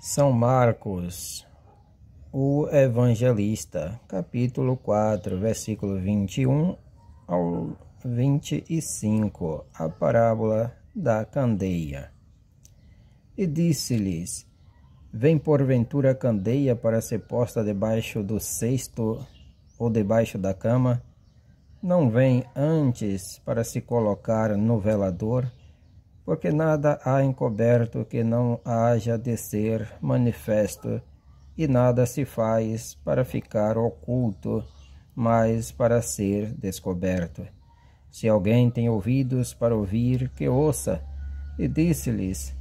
São Marcos, o evangelista, capítulo 4, versículo 21 ao 25, a parábola da candeia. E disse-lhes: Vem porventura a candeia para ser posta debaixo do cesto ou debaixo da cama? Não vem antes para se colocar no velador? porque nada há encoberto que não haja de ser manifesto, e nada se faz para ficar oculto, mas para ser descoberto. Se alguém tem ouvidos para ouvir, que ouça. E disse-lhes: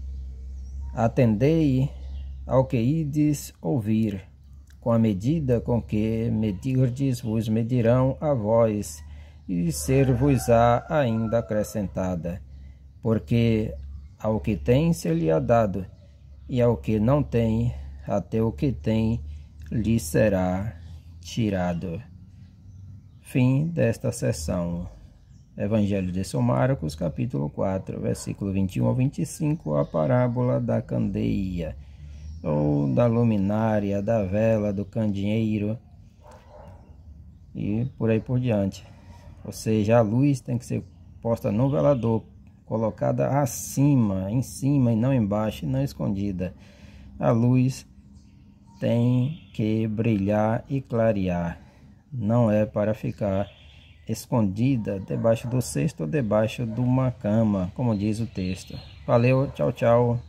Atendei ao que ides ouvir. Com a medida com que medirdes, vos medirão a vós, e ser-vos-á ainda acrescentada porque ao que tem se lhe é dado, e ao que não tem, até o que tem lhe será tirado. Fim desta sessão. Evangelho de São Marcos, capítulo 4, versículo 21 a 25, a parábola da candeia, ou da luminária, da vela, do candeeiro, e por aí por diante. Ou seja, a luz tem que ser posta no velador colocada acima, em cima e não embaixo, e não escondida. A luz tem que brilhar e clarear, não é para ficar escondida debaixo do cesto ou debaixo de uma cama, como diz o texto. Valeu, tchau, tchau.